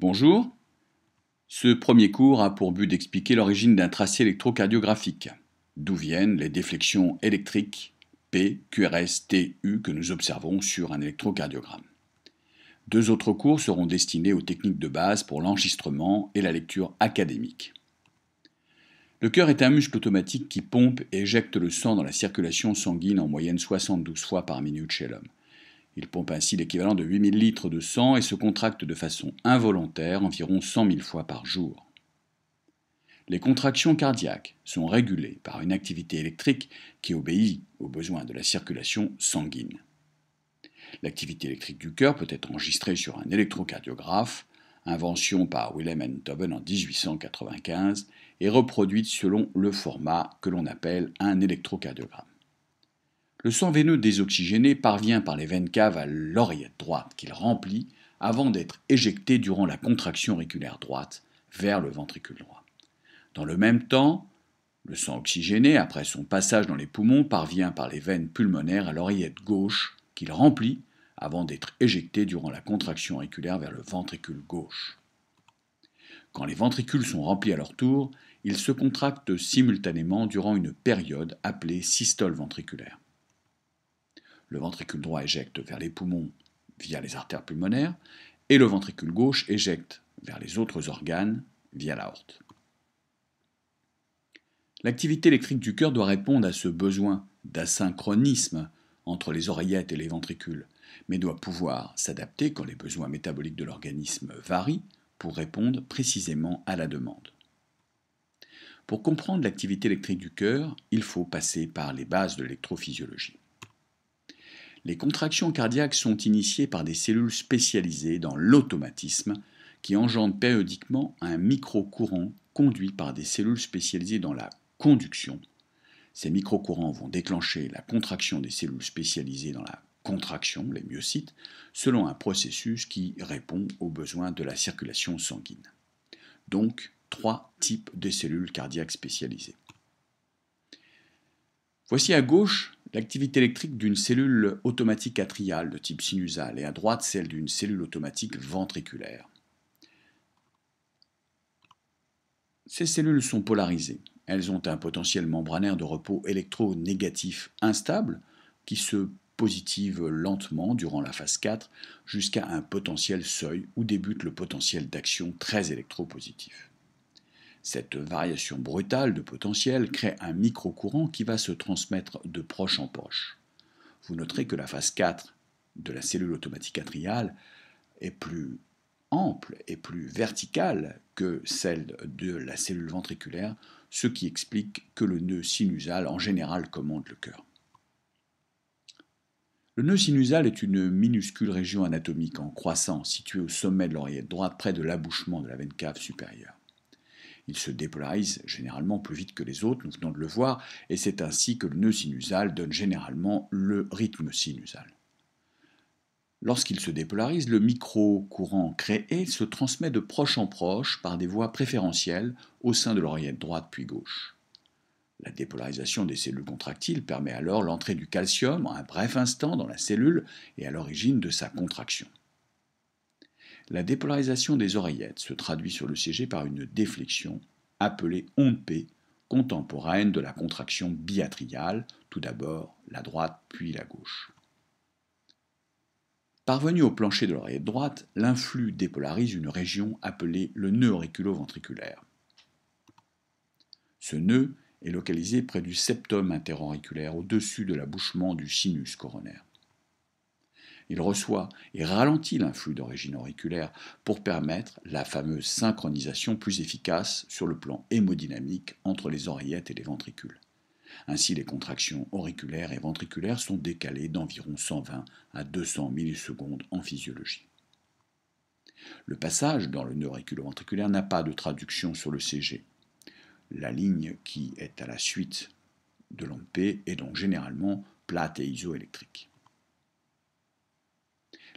Bonjour. Ce premier cours a pour but d'expliquer l'origine d'un tracé électrocardiographique, d'où viennent les déflexions électriques P, QRS, U que nous observons sur un électrocardiogramme. Deux autres cours seront destinés aux techniques de base pour l'enregistrement et la lecture académique. Le cœur est un muscle automatique qui pompe et éjecte le sang dans la circulation sanguine en moyenne 72 fois par minute chez l'homme. Il pompe ainsi l'équivalent de 8000 litres de sang et se contracte de façon involontaire environ 100 000 fois par jour. Les contractions cardiaques sont régulées par une activité électrique qui obéit aux besoins de la circulation sanguine. L'activité électrique du cœur peut être enregistrée sur un électrocardiographe, invention par Willem Enthoven en 1895 et reproduite selon le format que l'on appelle un électrocardiogramme. Le sang veineux désoxygéné parvient par les veines caves à l'oreillette droite qu'il remplit avant d'être éjecté durant la contraction auriculaire droite vers le ventricule droit. Dans le même temps, le sang oxygéné, après son passage dans les poumons, parvient par les veines pulmonaires à l'oreillette gauche qu'il remplit avant d'être éjecté durant la contraction auriculaire vers le ventricule gauche. Quand les ventricules sont remplis à leur tour, ils se contractent simultanément durant une période appelée systole ventriculaire. Le ventricule droit éjecte vers les poumons via les artères pulmonaires et le ventricule gauche éjecte vers les autres organes via l'aorte. L'activité électrique du cœur doit répondre à ce besoin d'asynchronisme entre les oreillettes et les ventricules, mais doit pouvoir s'adapter quand les besoins métaboliques de l'organisme varient pour répondre précisément à la demande. Pour comprendre l'activité électrique du cœur, il faut passer par les bases de l'électrophysiologie. Les contractions cardiaques sont initiées par des cellules spécialisées dans l'automatisme qui engendrent périodiquement un micro-courant conduit par des cellules spécialisées dans la conduction. Ces micro-courants vont déclencher la contraction des cellules spécialisées dans la contraction, les myocytes, selon un processus qui répond aux besoins de la circulation sanguine. Donc, trois types de cellules cardiaques spécialisées. Voici à gauche L'activité électrique d'une cellule automatique atriale de type sinusal et à droite celle d'une cellule automatique ventriculaire. Ces cellules sont polarisées. Elles ont un potentiel membranaire de repos électronégatif instable qui se positive lentement durant la phase 4 jusqu'à un potentiel seuil où débute le potentiel d'action très électropositif. Cette variation brutale de potentiel crée un micro-courant qui va se transmettre de proche en proche. Vous noterez que la phase 4 de la cellule automatique atriale est plus ample et plus verticale que celle de la cellule ventriculaire, ce qui explique que le nœud sinusal en général commande le cœur. Le nœud sinusal est une minuscule région anatomique en croissant située au sommet de l'oreillette droite près de l'abouchement de la veine cave supérieure. Il se dépolarise généralement plus vite que les autres, nous venons de le voir, et c'est ainsi que le nœud sinusal donne généralement le rythme sinusal. Lorsqu'il se dépolarise, le micro-courant créé se transmet de proche en proche par des voies préférentielles au sein de l'oreillette droite puis gauche. La dépolarisation des cellules contractiles permet alors l'entrée du calcium en un bref instant dans la cellule et à l'origine de sa contraction. La dépolarisation des oreillettes se traduit sur le CG par une déflexion appelée onde contemporaine de la contraction biatriale, tout d'abord la droite puis la gauche. Parvenu au plancher de l'oreillette droite, l'influx dépolarise une région appelée le nœud auriculo-ventriculaire. Ce nœud est localisé près du septum interauriculaire, au-dessus de l'abouchement du sinus coronaire il reçoit et ralentit l'influx d'origine auriculaire pour permettre la fameuse synchronisation plus efficace sur le plan hémodynamique entre les oreillettes et les ventricules. Ainsi, les contractions auriculaires et ventriculaires sont décalées d'environ 120 à 200 millisecondes en physiologie. Le passage dans le nœud auriculoventriculaire n'a pas de traduction sur le CG. La ligne qui est à la suite de l'onde est donc généralement plate et isoélectrique.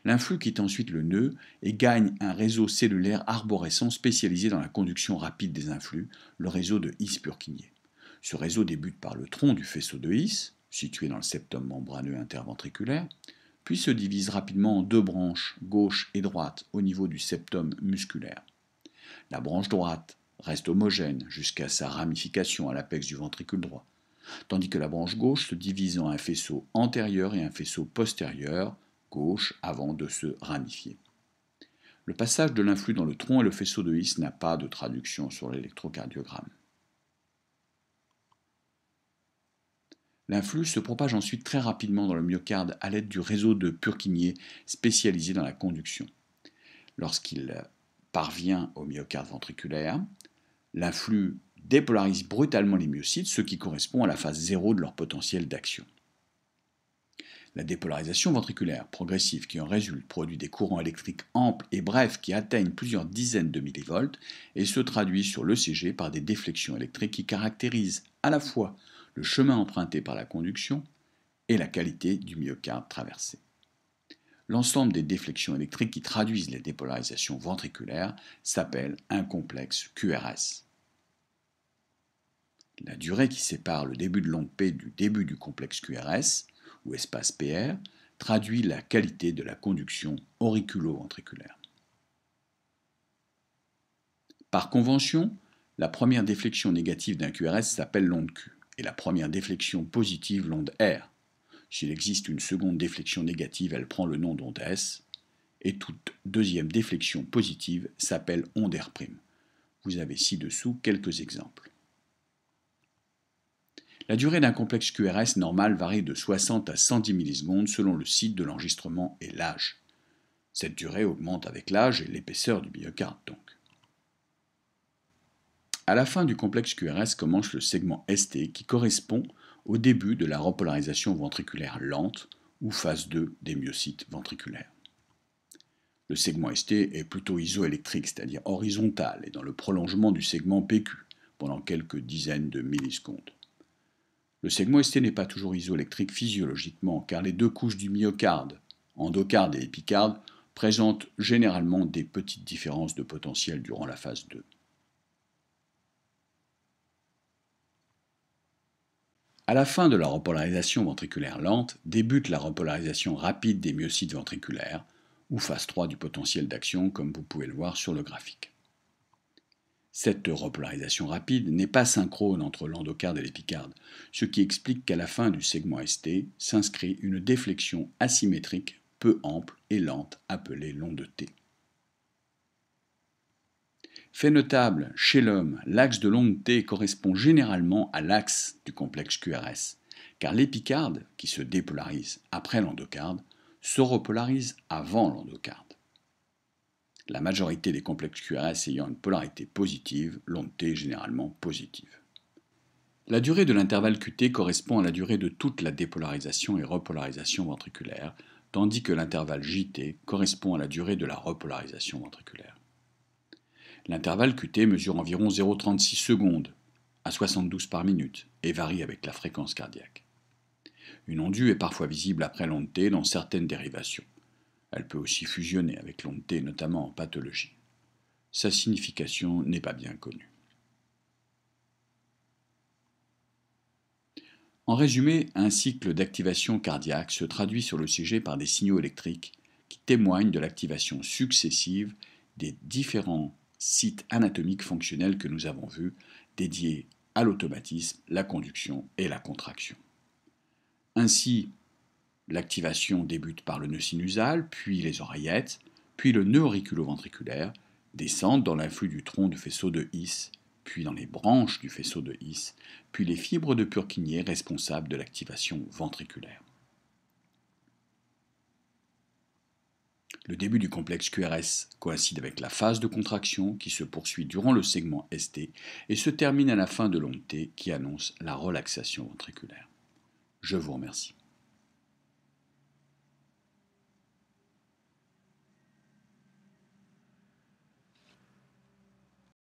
L'influx quitte ensuite le nœud et gagne un réseau cellulaire arborescent spécialisé dans la conduction rapide des influx, le réseau de His-Purkinje. Ce réseau débute par le tronc du faisceau de His, situé dans le septum membraneux interventriculaire, puis se divise rapidement en deux branches, gauche et droite, au niveau du septum musculaire. La branche droite reste homogène jusqu'à sa ramification à l'apex du ventricule droit, tandis que la branche gauche se divise en un faisceau antérieur et un faisceau postérieur, gauche avant de se ramifier. Le passage de l'influx dans le tronc et le faisceau de His n'a pas de traduction sur l'électrocardiogramme. L'influx se propage ensuite très rapidement dans le myocarde à l'aide du réseau de Purkinje spécialisé dans la conduction. Lorsqu'il parvient au myocarde ventriculaire, l'influx dépolarise brutalement les myocytes, ce qui correspond à la phase zéro de leur potentiel d'action. La dépolarisation ventriculaire progressive qui en résulte produit des courants électriques amples et brefs qui atteignent plusieurs dizaines de millivolts et se traduit sur l'ECG par des déflexions électriques qui caractérisent à la fois le chemin emprunté par la conduction et la qualité du myocarde traversé. L'ensemble des déflexions électriques qui traduisent les dépolarisations ventriculaires s'appelle un complexe QRS. La durée qui sépare le début de l'onde P du début du complexe QRS ou espace PR, traduit la qualité de la conduction auriculo-ventriculaire. Par convention, la première déflexion négative d'un QRS s'appelle l'onde Q et la première déflexion positive l'onde R. S'il existe une seconde déflexion négative, elle prend le nom d'onde S et toute deuxième déflexion positive s'appelle onde R'. Vous avez ci-dessous quelques exemples. La durée d'un complexe QRS normal varie de 60 à 110 millisecondes selon le site de l'enregistrement et l'âge. Cette durée augmente avec l'âge et l'épaisseur du myocarde donc. À la fin du complexe QRS commence le segment ST qui correspond au début de la repolarisation ventriculaire lente ou phase 2 des myocytes ventriculaires. Le segment ST est plutôt isoélectrique, c'est-à-dire horizontal, et dans le prolongement du segment PQ pendant quelques dizaines de millisecondes. Le segment ST n'est pas toujours isoélectrique physiologiquement, car les deux couches du myocarde, endocarde et épicarde, présentent généralement des petites différences de potentiel durant la phase 2. À la fin de la repolarisation ventriculaire lente débute la repolarisation rapide des myocytes ventriculaires, ou phase 3 du potentiel d'action, comme vous pouvez le voir sur le graphique. Cette repolarisation rapide n'est pas synchrone entre l'endocarde et l'épicarde, ce qui explique qu'à la fin du segment ST s'inscrit une déflexion asymétrique peu ample et lente appelée l'onde T. Fait notable, chez l'homme, l'axe de l'onde T correspond généralement à l'axe du complexe QRS, car l'épicarde, qui se dépolarise après l'endocarde, se repolarise avant l'endocarde. La majorité des complexes QRS ayant une polarité positive, l'onde T est généralement positive. La durée de l'intervalle QT correspond à la durée de toute la dépolarisation et repolarisation ventriculaire, tandis que l'intervalle JT correspond à la durée de la repolarisation ventriculaire. L'intervalle QT mesure environ 0,36 secondes à 72 par minute et varie avec la fréquence cardiaque. Une ondue est parfois visible après l'onde T dans certaines dérivations. Elle peut aussi fusionner avec l'onde notamment en pathologie. Sa signification n'est pas bien connue. En résumé, un cycle d'activation cardiaque se traduit sur le sujet par des signaux électriques qui témoignent de l'activation successive des différents sites anatomiques fonctionnels que nous avons vus, dédiés à l'automatisme, la conduction et la contraction. Ainsi, L'activation débute par le nœud sinusal, puis les oreillettes, puis le nœud auriculoventriculaire, descendent dans l'influx du tronc du faisceau de His, puis dans les branches du faisceau de His, puis les fibres de Purkinje responsables de l'activation ventriculaire. Le début du complexe QRS coïncide avec la phase de contraction qui se poursuit durant le segment ST et se termine à la fin de l'onde T qui annonce la relaxation ventriculaire. Je vous remercie.